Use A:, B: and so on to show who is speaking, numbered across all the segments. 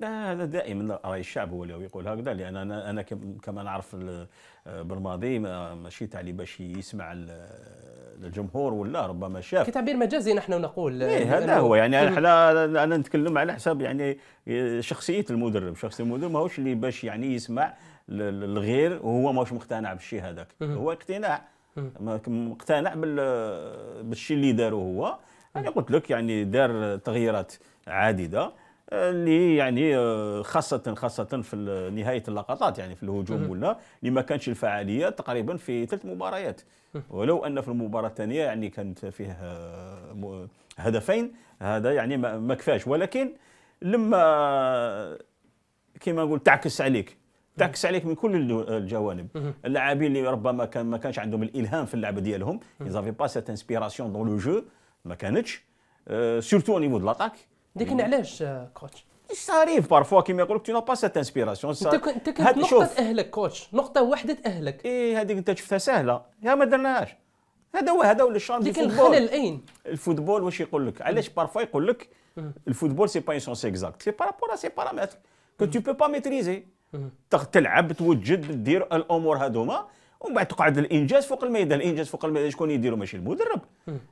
A: لا هذا دائما راي آه، الشعب هو اللي يقول هكذا لان انا انا كما نعرف بالماضي آه، ماشي تاع اللي باش يسمع آه، الجمهور ولا ربما شاف كتعبير
B: مجازي نحن نقول إيه هذا هو يعني
A: انا انا نتكلم على حساب يعني شخصيه المدرب شخصيه المدرب ماهوش اللي باش يعني يسمع الغير وهو ماهوش مقتنع بالشيء هذاك هو اقتناع مقتنع بالشيء اللي داره هو انا قلت لك يعني دار تغييرات عديده اللي يعني آه، خاصة خاصة في نهاية اللقطات يعني في الهجوم ولا اللي ما كانش الفعالية تقريبا في ثلاث مباريات ولو أن في المباراة الثانية يعني كانت فيه آه، هدفين هذا يعني ما كفاش ولكن لما كما نقول تعكس عليك تعكس عليك من كل الجوانب اللاعبين اللي ربما كان ما كانش عندهم الالهام في اللعبه ديالهم ايزافي با سيت انسبيراسيون دون لو جو ما كانتش سورتو نيفو دو لاتاك
B: لكن علاش كوتش
A: صاريف بارفوا كيما يقول لك تو با سات انسبيراسيون انت انت كنت نقطه تاهلك كوتش نقطه واحده تاهلك اي هذيك انت شفتها سهله يا ما درناهاش هذا هو هذا هو الشارم ديال الفوتبول الخلل اين الفوتبول واش يقول لك علاش بارفوا يقول لك الفوتبول سي با اون سونس اكزاكت سي بارابور سي بارامتر كو تو بو با ميتريزي تلعب توجد دير الامور هذوما ومن بعد تقعد الانجاز فوق الميدان الانجاز فوق الميدان شكون يديرو ماشي المدرب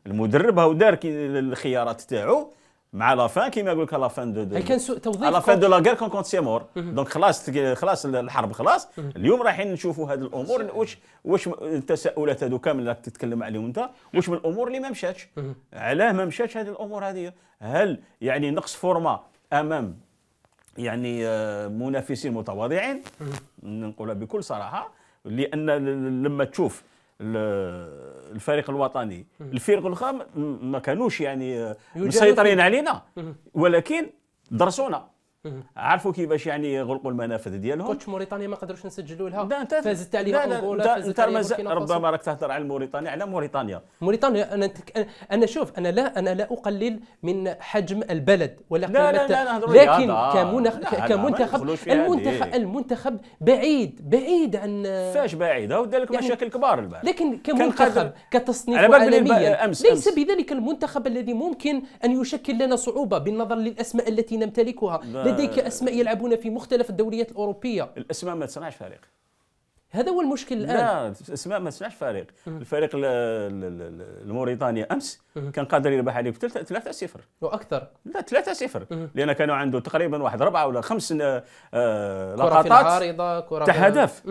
A: المدرب هاو دار الخيارات تاعو مع لا فان كيما يقول لك لا فان دو, دو كان سوء توظيف لا فان دو لا غير كون كونت سي مور دونك خلاص خلاص الحرب خلاص اليوم رايحين نشوفوا هذه الامور واش واش التساؤلات هذو كامل راك تتكلم عليهم انت واش من الامور اللي ما مشاتش علاه ما مشاتش هذه الامور هذه هل يعني نقص فورما امام يعني آه، منافسين متواضعين نقولها بكل صراحه لان لما تشوف الفريق الوطني الفريق الخام ما كانوش يعني مسيطرين علينا ولكن درسونا عرفوا كيفاش يعني يغلقوا المنافذ ديالهم كوتش موريتانيا ما قدروش نسجلوا لها فازت عليها انغولا فازت عليها ربما راك تهضر على موريتانيا على موريتانيا موريتانيا انا انا شوف
B: انا لا انا لا اقلل من حجم البلد ولا لا لا لا لكن كمنخ... كمنتخب المنتخب المنتخب بعيد بعيد عن فاش بعيد دار لك يعني مشاكل كبار البلد لكن كمنتخب كتصنيف عالميا ليس بذلك المنتخب الذي ممكن ان يشكل لنا صعوبه بالنظر للاسماء التي نمتلكها لديك اسماء يلعبون في مختلف الدوريات الاوروبيه الاسماء ما تصنعش فريق هذا هو المشكل الان لا
A: الاسماء ما تصنعش فريق الفريق الموريتاني امس كان قادر يربح عليه بثلاثه صفر واكثر لا ثلاثة صفر لان كانوا عنده تقريبا واحد ربعه ولا خمس آه، لقطات كره في العارضه كره تاع هدف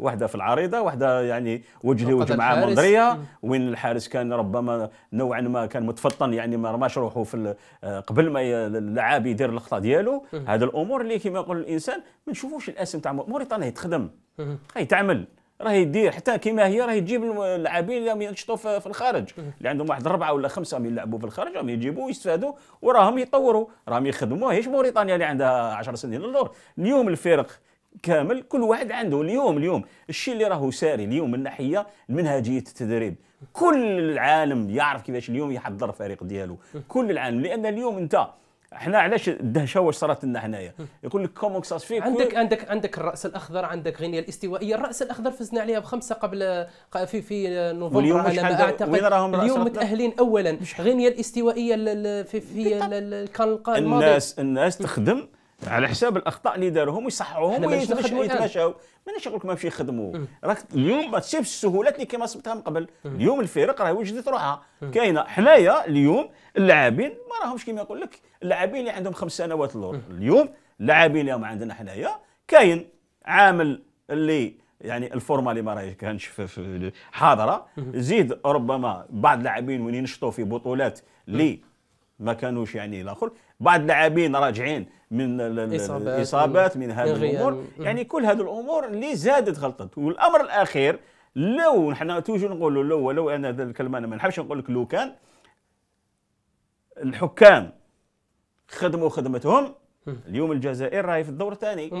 A: واحده في العريضه واحده يعني وجه لوجه مع مونضريا وين الحارس كان ربما نوعا ما كان متفطن يعني ما رماش روحه في آه، قبل ما اللاعب يدير اللقطه ديالو هذا الامور اللي كما يقول الانسان ما نشوفوش الاسم تاع موريتانيا تخدم هي تعمل راهي يدير حتى كما هي راهي تجيب اللاعبين اللي ينشطوا في الخارج اللي عندهم واحد اربعه ولا خمسه راهم يلعبوا في الخارج راهم يجيبوا ويستفادوا وراهم يطوروا راهم يخدموا ماهيش موريتانيا اللي عندها 10 سنين للور اليوم الفرق كامل كل واحد عنده اليوم اليوم الشيء اللي راهو ساري اليوم من ناحيه منهجيه التدريب كل العالم يعرف كيفاش اليوم يحضر الفريق ديالو كل العالم لان اليوم انت احنا علاش الدهشه واش صارت لنا هنايا يقول لك كومون كساس فيك عندك
B: عندك عندك الراس الاخضر عندك غينيا الاستوائيه الراس الاخضر فزنا عليها بخمسه قبل في في نوفمبر على ما اعتقد اليوم متاهلين اولا غينيا الاستوائيه في في كان القادم الناس
A: الناس تخدم على حساب الاخطاء اللي داروهم ويصححوهم ويتماشاو مانيش نقول لك ما يخدموا راك اليوم ما تصيبش السهولات اللي كما صبتها من قبل اليوم الفرق راه وجدت روحها كاينه حنايا اليوم اللاعبين ما راهمش كيما يقول لك اللاعبين اللي عندهم خمس سنوات لور اليوم اللاعبين اللي عندنا حنايا كاين عامل اللي يعني الفورمه اللي ما راهي كانش في حاضره زيد ربما بعض اللاعبين وين ينشطوا في بطولات اللي ما كانوش يعني الاخر بعض اللاعبين راجعين من الاصابات من هذه الامور يعني كل هذه الامور اللي زادت غلطت والامر الاخير لو نحن توجو نقولوا لو لو انا الكلمه انا ما نحبش نقول لك لو كان الحكام خدموا خدمتهم اليوم الجزائر راهي في الدور الثاني